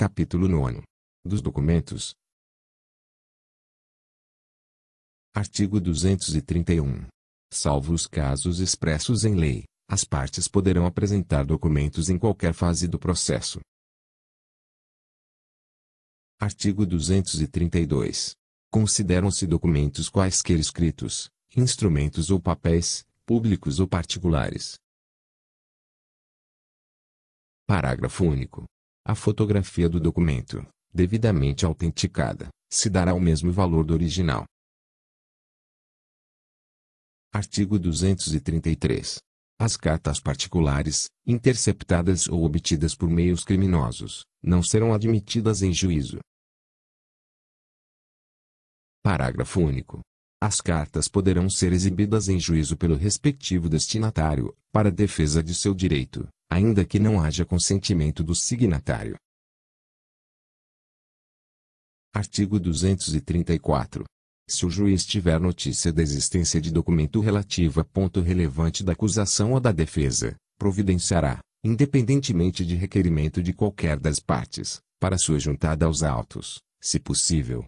Capítulo 9. Dos documentos. Artigo 231. Salvo os casos expressos em lei, as partes poderão apresentar documentos em qualquer fase do processo. Artigo 232. Consideram-se documentos quaisquer escritos, instrumentos ou papéis, públicos ou particulares. Parágrafo único. A fotografia do documento, devidamente autenticada, se dará o mesmo valor do original. Artigo 233. As cartas particulares, interceptadas ou obtidas por meios criminosos, não serão admitidas em juízo. Parágrafo único. As cartas poderão ser exibidas em juízo pelo respectivo destinatário, para defesa de seu direito, ainda que não haja consentimento do signatário. Artigo 234. Se o juiz tiver notícia da existência de documento relativo a ponto relevante da acusação ou da defesa, providenciará, independentemente de requerimento de qualquer das partes, para sua juntada aos autos, se possível.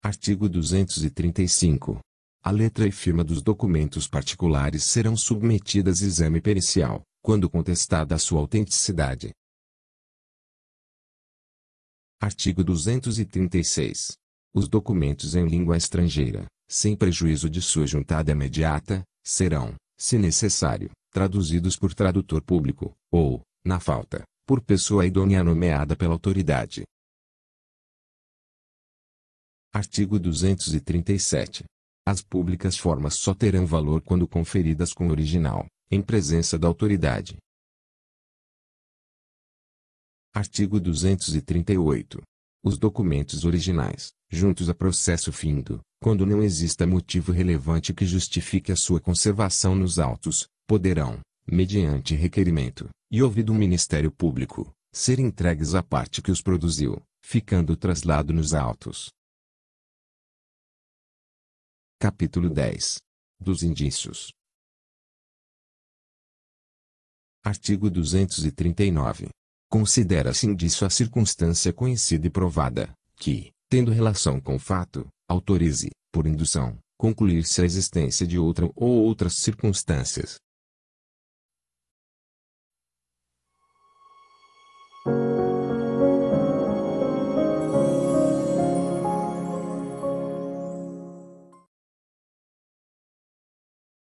Artigo 235. A letra e firma dos documentos particulares serão submetidas a exame pericial, quando contestada a sua autenticidade. Artigo 236. Os documentos em língua estrangeira, sem prejuízo de sua juntada imediata, serão, se necessário, traduzidos por tradutor público, ou, na falta, por pessoa idônea nomeada pela autoridade. Artigo 237. As públicas formas só terão valor quando conferidas com o original, em presença da autoridade. Artigo 238. Os documentos originais, juntos a processo findo, quando não exista motivo relevante que justifique a sua conservação nos autos, poderão, mediante requerimento, e ouvido o Ministério Público, ser entregues à parte que os produziu, ficando traslado nos autos, Capítulo 10 dos indícios. Artigo 239. Considera-se indício a circunstância conhecida e provada, que, tendo relação com o fato, autorize, por indução, concluir-se a existência de outra ou outras circunstâncias,